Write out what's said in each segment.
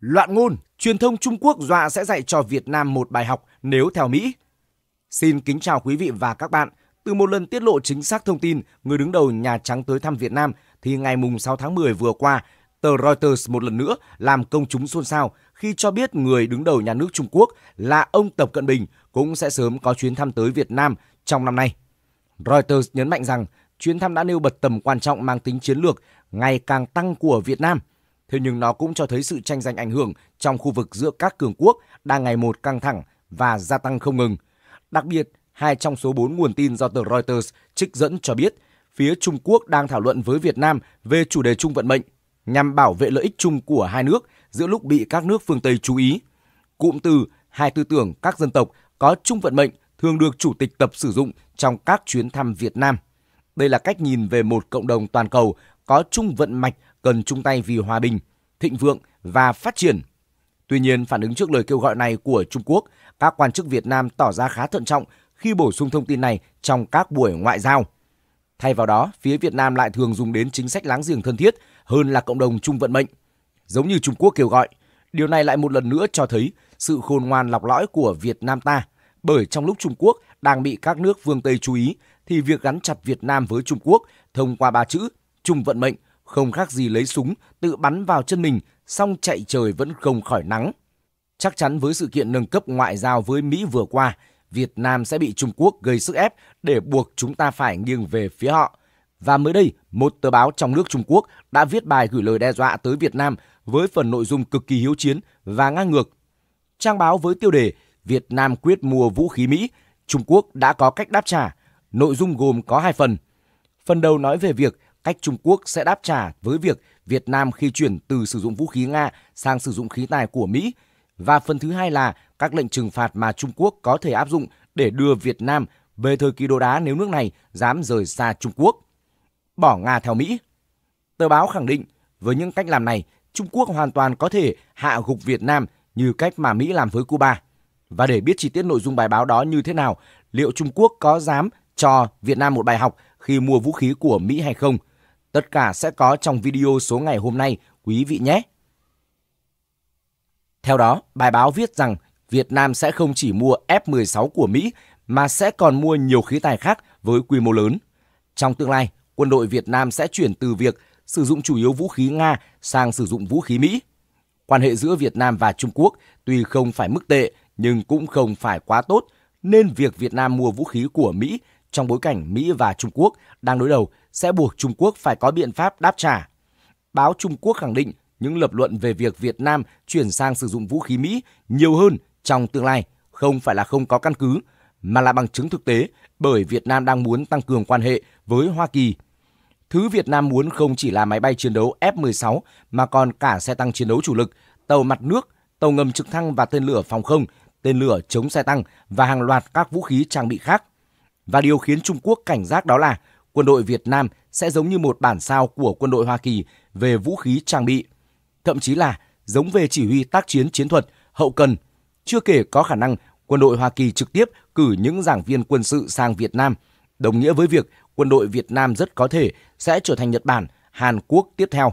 Loạn ngôn, truyền thông Trung Quốc dọa sẽ dạy cho Việt Nam một bài học nếu theo Mỹ. Xin kính chào quý vị và các bạn. Từ một lần tiết lộ chính xác thông tin người đứng đầu Nhà Trắng tới thăm Việt Nam thì ngày mùng 6 tháng 10 vừa qua, tờ Reuters một lần nữa làm công chúng xôn xao khi cho biết người đứng đầu nhà nước Trung Quốc là ông Tập Cận Bình cũng sẽ sớm có chuyến thăm tới Việt Nam trong năm nay. Reuters nhấn mạnh rằng chuyến thăm đã nêu bật tầm quan trọng mang tính chiến lược ngày càng tăng của Việt Nam thế nhưng nó cũng cho thấy sự tranh giành ảnh hưởng trong khu vực giữa các cường quốc đang ngày một căng thẳng và gia tăng không ngừng. Đặc biệt, hai trong số bốn nguồn tin do tờ Reuters trích dẫn cho biết phía Trung Quốc đang thảo luận với Việt Nam về chủ đề chung vận mệnh nhằm bảo vệ lợi ích chung của hai nước giữa lúc bị các nước phương Tây chú ý. Cụm từ hai tư tưởng các dân tộc có chung vận mệnh thường được chủ tịch tập sử dụng trong các chuyến thăm Việt Nam. Đây là cách nhìn về một cộng đồng toàn cầu có chung vận mạch cần chung tay vì hòa bình, thịnh vượng và phát triển. Tuy nhiên, phản ứng trước lời kêu gọi này của Trung Quốc, các quan chức Việt Nam tỏ ra khá thận trọng khi bổ sung thông tin này trong các buổi ngoại giao. Thay vào đó, phía Việt Nam lại thường dùng đến chính sách láng giềng thân thiết hơn là cộng đồng chung vận mệnh. Giống như Trung Quốc kêu gọi, điều này lại một lần nữa cho thấy sự khôn ngoan lọc lõi của Việt Nam ta, bởi trong lúc Trung Quốc đang bị các nước phương Tây chú ý thì việc gắn chặt Việt Nam với Trung Quốc thông qua ba chữ chung vận mệnh không khác gì lấy súng tự bắn vào chân mình, xong chạy trời vẫn không khỏi nắng. Chắc chắn với sự kiện nâng cấp ngoại giao với Mỹ vừa qua, Việt Nam sẽ bị Trung Quốc gây sức ép để buộc chúng ta phải nghiêng về phía họ. Và mới đây, một tờ báo trong nước Trung Quốc đã viết bài gửi lời đe dọa tới Việt Nam với phần nội dung cực kỳ hiếu chiến và ngang ngược. Trang báo với tiêu đề Việt Nam quyết mua vũ khí Mỹ, Trung Quốc đã có cách đáp trả. Nội dung gồm có hai phần. Phần đầu nói về việc cách Trung Quốc sẽ đáp trả với việc Việt Nam khi chuyển từ sử dụng vũ khí Nga sang sử dụng khí tài của Mỹ và phần thứ hai là các lệnh trừng phạt mà Trung Quốc có thể áp dụng để đưa Việt Nam về thời kỳ đồ đá nếu nước này dám rời xa Trung Quốc. Bỏ Nga theo Mỹ. Tờ báo khẳng định với những cách làm này, Trung Quốc hoàn toàn có thể hạ gục Việt Nam như cách mà Mỹ làm với Cuba. Và để biết chi tiết nội dung bài báo đó như thế nào, liệu Trung Quốc có dám cho Việt Nam một bài học khi mua vũ khí của Mỹ hay không? Tất cả sẽ có trong video số ngày hôm nay quý vị nhé. Theo đó, bài báo viết rằng Việt Nam sẽ không chỉ mua F-16 của Mỹ mà sẽ còn mua nhiều khí tài khác với quy mô lớn. Trong tương lai, quân đội Việt Nam sẽ chuyển từ việc sử dụng chủ yếu vũ khí Nga sang sử dụng vũ khí Mỹ. Quan hệ giữa Việt Nam và Trung Quốc tuy không phải mức tệ nhưng cũng không phải quá tốt, nên việc Việt Nam mua vũ khí của Mỹ trong bối cảnh Mỹ và Trung Quốc đang đối đầu sẽ buộc Trung Quốc phải có biện pháp đáp trả. Báo Trung Quốc khẳng định những lập luận về việc Việt Nam chuyển sang sử dụng vũ khí Mỹ nhiều hơn trong tương lai không phải là không có căn cứ, mà là bằng chứng thực tế bởi Việt Nam đang muốn tăng cường quan hệ với Hoa Kỳ. Thứ Việt Nam muốn không chỉ là máy bay chiến đấu F-16 mà còn cả xe tăng chiến đấu chủ lực, tàu mặt nước, tàu ngầm trực thăng và tên lửa phòng không, tên lửa chống xe tăng và hàng loạt các vũ khí trang bị khác. Và điều khiến Trung Quốc cảnh giác đó là quân đội Việt Nam sẽ giống như một bản sao của quân đội Hoa Kỳ về vũ khí trang bị, thậm chí là giống về chỉ huy tác chiến chiến thuật, hậu cần. Chưa kể có khả năng quân đội Hoa Kỳ trực tiếp cử những giảng viên quân sự sang Việt Nam, đồng nghĩa với việc quân đội Việt Nam rất có thể sẽ trở thành Nhật Bản, Hàn Quốc tiếp theo.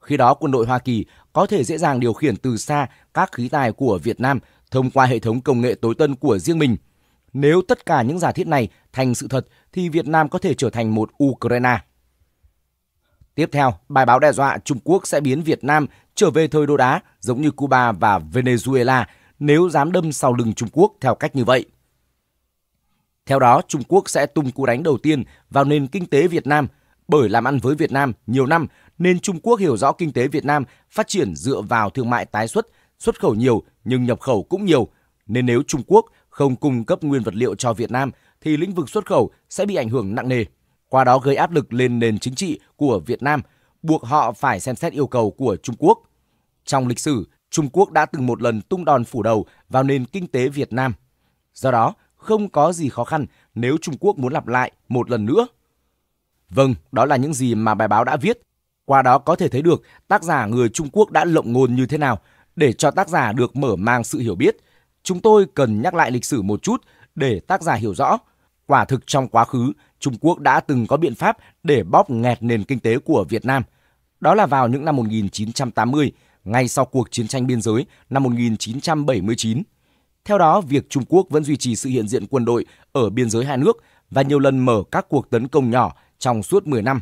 Khi đó quân đội Hoa Kỳ có thể dễ dàng điều khiển từ xa các khí tài của Việt Nam thông qua hệ thống công nghệ tối tân của riêng mình. Nếu tất cả những giả thiết này thành sự thật thì Việt Nam có thể trở thành một Ukraine. Tiếp theo, bài báo đe dọa Trung Quốc sẽ biến Việt Nam trở về thời đồ đá giống như Cuba và Venezuela nếu dám đâm sau lưng Trung Quốc theo cách như vậy. Theo đó, Trung Quốc sẽ tung cú đánh đầu tiên vào nền kinh tế Việt Nam bởi làm ăn với Việt Nam nhiều năm nên Trung Quốc hiểu rõ kinh tế Việt Nam phát triển dựa vào thương mại tái xuất, xuất khẩu nhiều nhưng nhập khẩu cũng nhiều. Nên nếu Trung Quốc không cung cấp nguyên vật liệu cho Việt Nam – thì lĩnh vực xuất khẩu sẽ bị ảnh hưởng nặng nề, qua đó gây áp lực lên nền chính trị của Việt Nam, buộc họ phải xem xét yêu cầu của Trung Quốc. Trong lịch sử, Trung Quốc đã từng một lần tung đòn phủ đầu vào nền kinh tế Việt Nam. Do đó, không có gì khó khăn nếu Trung Quốc muốn lặp lại một lần nữa. Vâng, đó là những gì mà bài báo đã viết. Qua đó có thể thấy được tác giả người Trung Quốc đã lộng ngôn như thế nào để cho tác giả được mở mang sự hiểu biết. Chúng tôi cần nhắc lại lịch sử một chút để tác giả hiểu rõ Quả thực trong quá khứ, Trung Quốc đã từng có biện pháp để bóp nghẹt nền kinh tế của Việt Nam. Đó là vào những năm 1980, ngay sau cuộc chiến tranh biên giới năm 1979. Theo đó, việc Trung Quốc vẫn duy trì sự hiện diện quân đội ở biên giới hai nước và nhiều lần mở các cuộc tấn công nhỏ trong suốt 10 năm.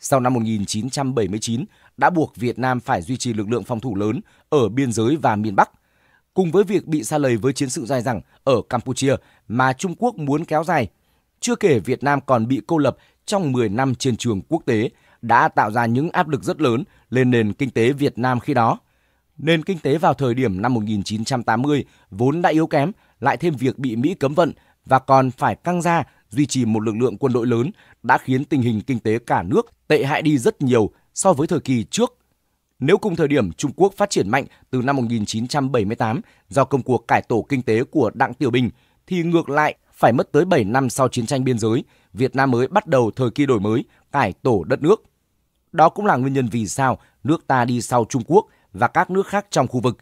Sau năm 1979, đã buộc Việt Nam phải duy trì lực lượng phòng thủ lớn ở biên giới và miền Bắc. Cùng với việc bị xa lầy với chiến sự dài dẳng ở Campuchia mà Trung Quốc muốn kéo dài chưa kể Việt Nam còn bị cô lập trong 10 năm trên trường quốc tế đã tạo ra những áp lực rất lớn lên nền kinh tế Việt Nam khi đó. Nền kinh tế vào thời điểm năm 1980 vốn đã yếu kém, lại thêm việc bị Mỹ cấm vận và còn phải căng ra duy trì một lực lượng quân đội lớn đã khiến tình hình kinh tế cả nước tệ hại đi rất nhiều so với thời kỳ trước. Nếu cùng thời điểm Trung Quốc phát triển mạnh từ năm 1978 do công cuộc cải tổ kinh tế của Đặng Tiểu Bình thì ngược lại phải mất tới 7 năm sau chiến tranh biên giới, Việt Nam mới bắt đầu thời kỳ đổi mới, cải tổ đất nước. Đó cũng là nguyên nhân vì sao nước ta đi sau Trung Quốc và các nước khác trong khu vực.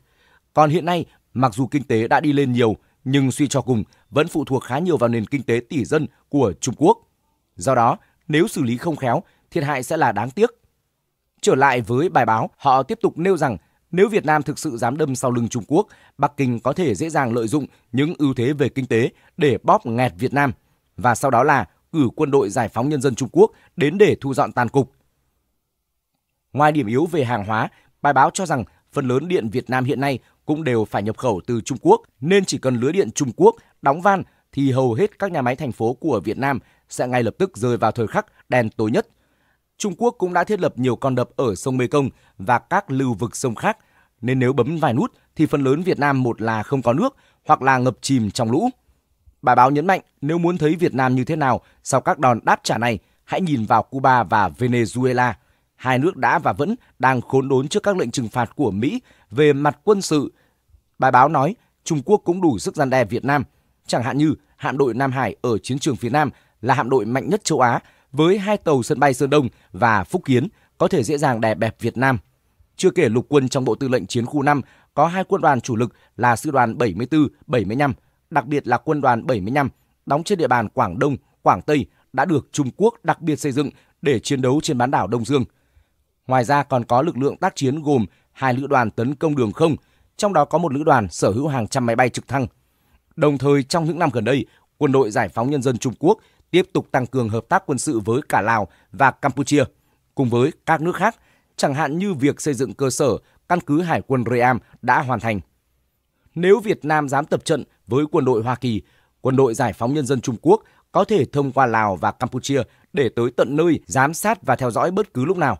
Còn hiện nay, mặc dù kinh tế đã đi lên nhiều, nhưng suy cho cùng vẫn phụ thuộc khá nhiều vào nền kinh tế tỷ dân của Trung Quốc. Do đó, nếu xử lý không khéo, thiệt hại sẽ là đáng tiếc. Trở lại với bài báo, họ tiếp tục nêu rằng nếu Việt Nam thực sự dám đâm sau lưng Trung Quốc, Bắc Kinh có thể dễ dàng lợi dụng những ưu thế về kinh tế để bóp nghẹt Việt Nam và sau đó là cử quân đội giải phóng nhân dân Trung Quốc đến để thu dọn tàn cục. Ngoài điểm yếu về hàng hóa, bài báo cho rằng phần lớn điện Việt Nam hiện nay cũng đều phải nhập khẩu từ Trung Quốc, nên chỉ cần lưới điện Trung Quốc đóng van thì hầu hết các nhà máy thành phố của Việt Nam sẽ ngay lập tức rơi vào thời khắc đèn tối nhất Trung Quốc cũng đã thiết lập nhiều con đập ở sông Mekong và các lưu vực sông khác, nên nếu bấm vài nút thì phần lớn Việt Nam một là không có nước hoặc là ngập chìm trong lũ. Bài báo nhấn mạnh nếu muốn thấy Việt Nam như thế nào sau các đòn đáp trả này, hãy nhìn vào Cuba và Venezuela. Hai nước đã và vẫn đang khốn đốn trước các lệnh trừng phạt của Mỹ về mặt quân sự. Bài báo nói Trung Quốc cũng đủ sức gian đe Việt Nam. Chẳng hạn như hạm đội Nam Hải ở chiến trường phía Nam là hạm đội mạnh nhất châu Á với hai tàu sân bay Sơn Đông và Phúc Kiến có thể dễ dàng đè bẹp Việt Nam. Chưa kể lục quân trong Bộ Tư lệnh Chiến khu 5 có hai quân đoàn chủ lực là Sư đoàn 74, 75, đặc biệt là quân đoàn 75 đóng trên địa bàn Quảng Đông, Quảng Tây đã được Trung Quốc đặc biệt xây dựng để chiến đấu trên bán đảo Đông Dương. Ngoài ra còn có lực lượng tác chiến gồm hai lữ đoàn tấn công đường không, trong đó có một lữ đoàn sở hữu hàng trăm máy bay trực thăng. Đồng thời trong những năm gần đây, quân đội Giải phóng Nhân dân Trung Quốc tiếp tục tăng cường hợp tác quân sự với cả Lào và Campuchia, cùng với các nước khác, chẳng hạn như việc xây dựng cơ sở căn cứ hải quân Ream đã hoàn thành. Nếu Việt Nam dám tập trận với quân đội Hoa Kỳ, quân đội Giải phóng Nhân dân Trung Quốc có thể thông qua Lào và Campuchia để tới tận nơi giám sát và theo dõi bất cứ lúc nào.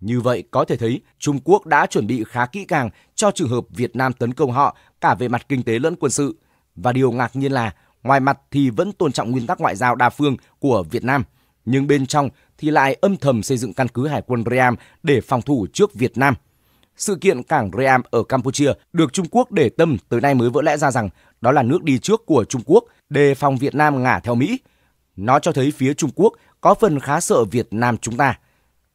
Như vậy có thể thấy Trung Quốc đã chuẩn bị khá kỹ càng cho trường hợp Việt Nam tấn công họ cả về mặt kinh tế lẫn quân sự. Và điều ngạc nhiên là ngoài mặt thì vẫn tôn trọng nguyên tắc ngoại giao đa phương của Việt Nam, nhưng bên trong thì lại âm thầm xây dựng căn cứ hải quân Ream để phòng thủ trước Việt Nam. Sự kiện cảng Ream ở Campuchia được Trung Quốc để tâm tới nay mới vỡ lẽ ra rằng đó là nước đi trước của Trung Quốc đề phòng Việt Nam ngả theo Mỹ. Nó cho thấy phía Trung Quốc có phần khá sợ Việt Nam chúng ta.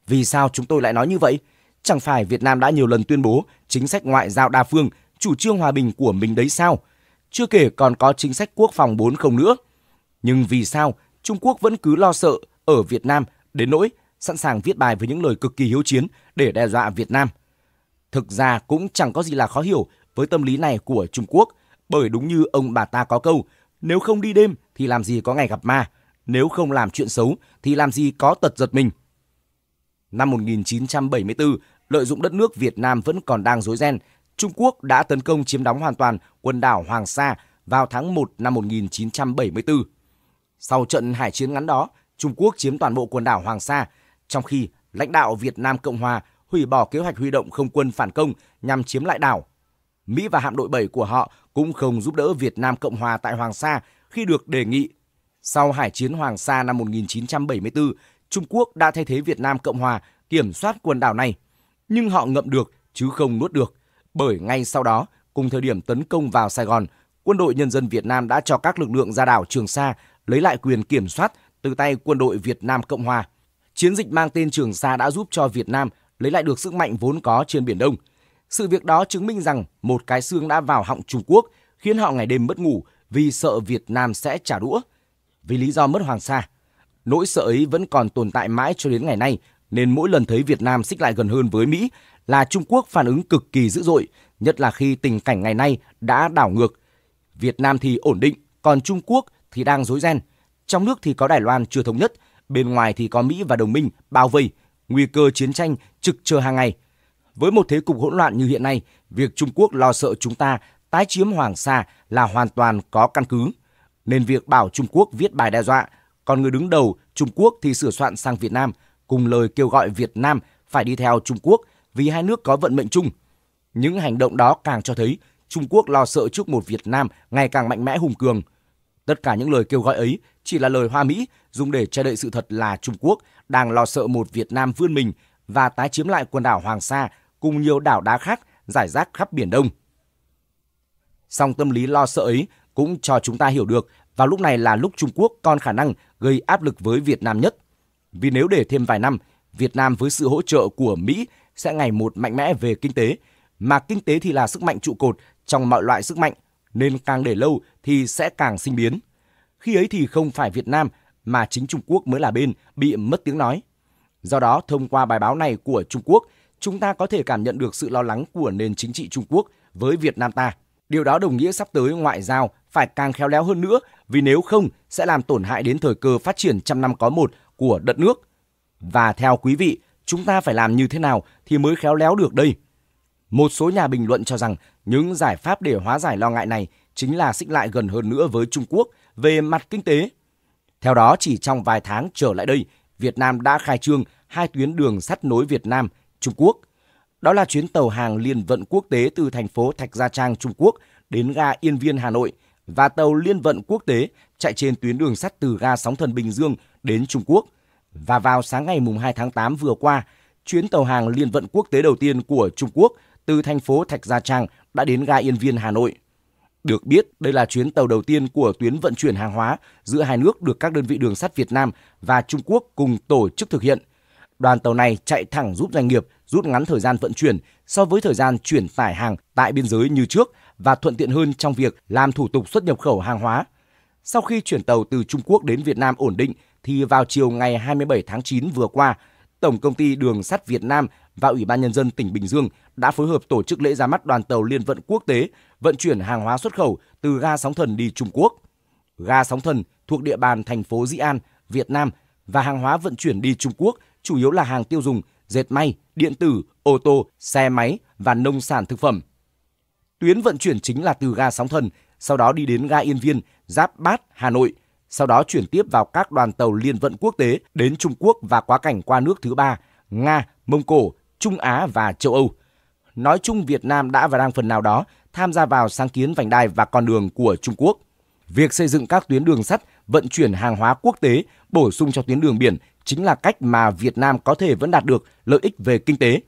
Vì sao chúng tôi lại nói như vậy? Chẳng phải Việt Nam đã nhiều lần tuyên bố chính sách ngoại giao đa phương, chủ trương hòa bình của mình đấy sao? chưa kể còn có chính sách quốc phòng 40 nữa. Nhưng vì sao Trung Quốc vẫn cứ lo sợ ở Việt Nam đến nỗi sẵn sàng viết bài với những lời cực kỳ hiếu chiến để đe dọa Việt Nam? Thực ra cũng chẳng có gì là khó hiểu với tâm lý này của Trung Quốc, bởi đúng như ông bà ta có câu, nếu không đi đêm thì làm gì có ngày gặp ma, nếu không làm chuyện xấu thì làm gì có tật giật mình. Năm 1974, lợi dụng đất nước Việt Nam vẫn còn đang rối ren Trung Quốc đã tấn công chiếm đóng hoàn toàn quần đảo Hoàng Sa vào tháng 1 năm 1974. Sau trận hải chiến ngắn đó, Trung Quốc chiếm toàn bộ quần đảo Hoàng Sa, trong khi lãnh đạo Việt Nam Cộng Hòa hủy bỏ kế hoạch huy động không quân phản công nhằm chiếm lại đảo. Mỹ và hạm đội 7 của họ cũng không giúp đỡ Việt Nam Cộng Hòa tại Hoàng Sa khi được đề nghị. Sau hải chiến Hoàng Sa năm 1974, Trung Quốc đã thay thế Việt Nam Cộng Hòa kiểm soát quần đảo này. Nhưng họ ngậm được chứ không nuốt được bởi ngay sau đó, cùng thời điểm tấn công vào Sài Gòn, quân đội nhân dân Việt Nam đã cho các lực lượng ra đảo Trường Sa lấy lại quyền kiểm soát từ tay quân đội Việt Nam Cộng Hòa. Chiến dịch mang tên Trường Sa đã giúp cho Việt Nam lấy lại được sức mạnh vốn có trên Biển Đông. Sự việc đó chứng minh rằng một cái xương đã vào họng Trung Quốc, khiến họ ngày đêm mất ngủ vì sợ Việt Nam sẽ trả đũa. Vì lý do mất Hoàng Sa, nỗi sợ ấy vẫn còn tồn tại mãi cho đến ngày nay, nên mỗi lần thấy Việt Nam xích lại gần hơn với Mỹ là Trung Quốc phản ứng cực kỳ dữ dội, nhất là khi tình cảnh ngày nay đã đảo ngược. Việt Nam thì ổn định, còn Trung Quốc thì đang rối ren. Trong nước thì có Đài Loan chưa thống nhất, bên ngoài thì có Mỹ và đồng minh bao vây, nguy cơ chiến tranh trực chờ hàng ngày. Với một thế cục hỗn loạn như hiện nay, việc Trung Quốc lo sợ chúng ta tái chiếm Hoàng Sa là hoàn toàn có căn cứ. Nên việc bảo Trung Quốc viết bài đe dọa, còn người đứng đầu Trung Quốc thì sửa soạn sang Việt Nam cùng lời kêu gọi Việt Nam phải đi theo Trung Quốc – vì hai nước có vận mệnh chung. Những hành động đó càng cho thấy Trung Quốc lo sợ trước một Việt Nam ngày càng mạnh mẽ hùng cường. Tất cả những lời kêu gọi ấy chỉ là lời hoa mỹ dùng để che đậy sự thật là Trung Quốc đang lo sợ một Việt Nam vươn mình và tái chiếm lại quần đảo Hoàng Sa cùng nhiều đảo đá khác giải rác khắp Biển Đông. Song tâm lý lo sợ ấy cũng cho chúng ta hiểu được vào lúc này là lúc Trung Quốc còn khả năng gây áp lực với Việt Nam nhất. Vì nếu để thêm vài năm, Việt Nam với sự hỗ trợ của Mỹ sẽ ngày một mạnh mẽ về kinh tế, mà kinh tế thì là sức mạnh trụ cột trong mọi loại sức mạnh, nên càng để lâu thì sẽ càng sinh biến. Khi ấy thì không phải Việt Nam mà chính Trung Quốc mới là bên bị mất tiếng nói. Do đó, thông qua bài báo này của Trung Quốc, chúng ta có thể cảm nhận được sự lo lắng của nền chính trị Trung Quốc với Việt Nam ta. Điều đó đồng nghĩa sắp tới ngoại giao phải càng khéo léo hơn nữa vì nếu không sẽ làm tổn hại đến thời cơ phát triển trăm năm có một của đất nước. Và theo quý vị, chúng ta phải làm như thế nào thì mới khéo léo được đây? Một số nhà bình luận cho rằng những giải pháp để hóa giải lo ngại này chính là xích lại gần hơn nữa với Trung Quốc về mặt kinh tế. Theo đó, chỉ trong vài tháng trở lại đây, Việt Nam đã khai trương hai tuyến đường sắt nối Việt Nam, Trung Quốc. Đó là chuyến tàu hàng liên vận quốc tế từ thành phố Thạch Gia Trang, Trung Quốc đến ga Yên Viên, Hà Nội và tàu liên vận quốc tế chạy trên tuyến đường sắt từ ga Sóng Thần Bình Dương đến Trung Quốc – và vào sáng ngày 2 tháng 8 vừa qua, chuyến tàu hàng liên vận quốc tế đầu tiên của Trung Quốc từ thành phố Thạch Gia Trang đã đến ga Yên Viên, Hà Nội. Được biết, đây là chuyến tàu đầu tiên của tuyến vận chuyển hàng hóa giữa hai nước được các đơn vị đường sắt Việt Nam và Trung Quốc cùng tổ chức thực hiện. Đoàn tàu này chạy thẳng giúp doanh nghiệp rút ngắn thời gian vận chuyển so với thời gian chuyển tải hàng tại biên giới như trước và thuận tiện hơn trong việc làm thủ tục xuất nhập khẩu hàng hóa. Sau khi chuyển tàu từ Trung Quốc đến Việt Nam ổn định, thì vào chiều ngày 27 tháng 9 vừa qua, Tổng công ty Đường sắt Việt Nam và Ủy ban nhân dân tỉnh Bình Dương đã phối hợp tổ chức lễ ra mắt đoàn tàu liên vận quốc tế vận chuyển hàng hóa xuất khẩu từ ga Sóng Thần đi Trung Quốc. Ga Sóng Thần thuộc địa bàn thành phố Dĩ An, Việt Nam và hàng hóa vận chuyển đi Trung Quốc chủ yếu là hàng tiêu dùng, dệt may, điện tử, ô tô, xe máy và nông sản thực phẩm. Tuyến vận chuyển chính là từ ga Sóng Thần, sau đó đi đến ga Yên Viên, Giáp Bát, Hà Nội – sau đó chuyển tiếp vào các đoàn tàu liên vận quốc tế đến Trung Quốc và quá cảnh qua nước thứ ba, Nga, Mông Cổ, Trung Á và châu Âu. Nói chung Việt Nam đã và đang phần nào đó tham gia vào sáng kiến vành đai và con đường của Trung Quốc. Việc xây dựng các tuyến đường sắt vận chuyển hàng hóa quốc tế bổ sung cho tuyến đường biển chính là cách mà Việt Nam có thể vẫn đạt được lợi ích về kinh tế,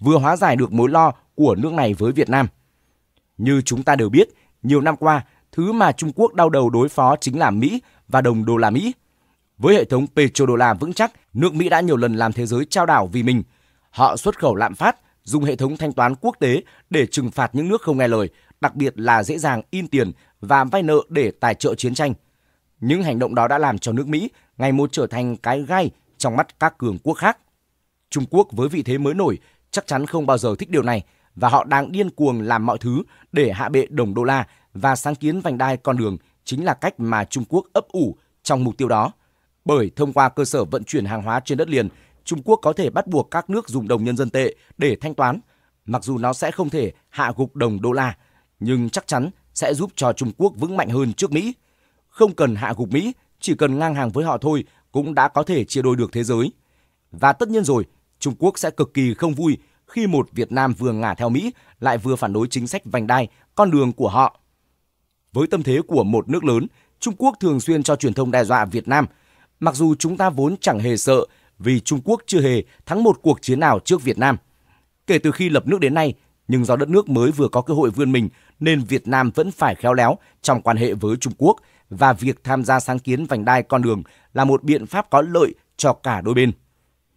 vừa hóa giải được mối lo của nước này với Việt Nam. Như chúng ta đều biết, nhiều năm qua, thứ mà Trung Quốc đau đầu đối phó chính là Mỹ và đồng đô la Mỹ. Với hệ thống petrodollar vững chắc, nước Mỹ đã nhiều lần làm thế giới trao đảo vì mình. Họ xuất khẩu lạm phát, dùng hệ thống thanh toán quốc tế để trừng phạt những nước không nghe lời, đặc biệt là dễ dàng in tiền và vay nợ để tài trợ chiến tranh. Những hành động đó đã làm cho nước Mỹ ngày một trở thành cái gai trong mắt các cường quốc khác. Trung Quốc với vị thế mới nổi chắc chắn không bao giờ thích điều này và họ đang điên cuồng làm mọi thứ để hạ bệ đồng đô la và sáng kiến vành đai con đường chính là cách mà Trung Quốc ấp ủ trong mục tiêu đó. Bởi thông qua cơ sở vận chuyển hàng hóa trên đất liền, Trung Quốc có thể bắt buộc các nước dùng đồng nhân dân tệ để thanh toán, mặc dù nó sẽ không thể hạ gục đồng đô la, nhưng chắc chắn sẽ giúp cho Trung Quốc vững mạnh hơn trước Mỹ. Không cần hạ gục Mỹ, chỉ cần ngang hàng với họ thôi cũng đã có thể chia đôi được thế giới. Và tất nhiên rồi, Trung Quốc sẽ cực kỳ không vui khi một Việt Nam vừa ngả theo Mỹ lại vừa phản đối chính sách vành đai, con đường của họ. Với tâm thế của một nước lớn, Trung Quốc thường xuyên cho truyền thông đe dọa Việt Nam. Mặc dù chúng ta vốn chẳng hề sợ vì Trung Quốc chưa hề thắng một cuộc chiến nào trước Việt Nam. Kể từ khi lập nước đến nay, nhưng do đất nước mới vừa có cơ hội vươn mình nên Việt Nam vẫn phải khéo léo trong quan hệ với Trung Quốc và việc tham gia sáng kiến vành đai con đường là một biện pháp có lợi cho cả đôi bên.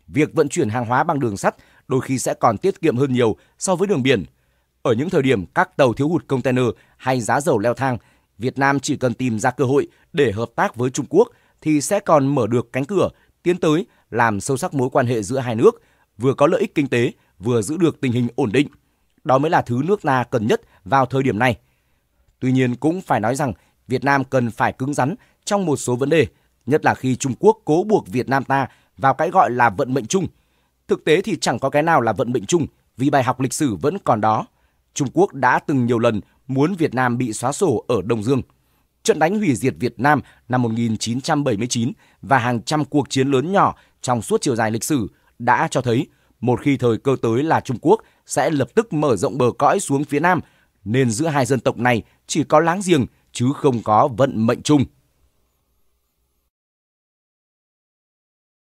Việc vận chuyển hàng hóa bằng đường sắt đôi khi sẽ còn tiết kiệm hơn nhiều so với đường biển. Ở những thời điểm các tàu thiếu hụt container hay giá dầu leo thang Việt Nam chỉ cần tìm ra cơ hội để hợp tác với Trung Quốc thì sẽ còn mở được cánh cửa tiến tới làm sâu sắc mối quan hệ giữa hai nước, vừa có lợi ích kinh tế, vừa giữ được tình hình ổn định. Đó mới là thứ nước ta cần nhất vào thời điểm này. Tuy nhiên cũng phải nói rằng Việt Nam cần phải cứng rắn trong một số vấn đề, nhất là khi Trung Quốc cố buộc Việt Nam ta vào cái gọi là vận mệnh chung. Thực tế thì chẳng có cái nào là vận mệnh chung vì bài học lịch sử vẫn còn đó. Trung Quốc đã từng nhiều lần muốn Việt Nam bị xóa sổ ở Đông Dương. Trận đánh hủy diệt Việt Nam năm 1979 và hàng trăm cuộc chiến lớn nhỏ trong suốt chiều dài lịch sử đã cho thấy một khi thời cơ tới là Trung Quốc sẽ lập tức mở rộng bờ cõi xuống phía Nam, nên giữa hai dân tộc này chỉ có láng giềng chứ không có vận mệnh chung.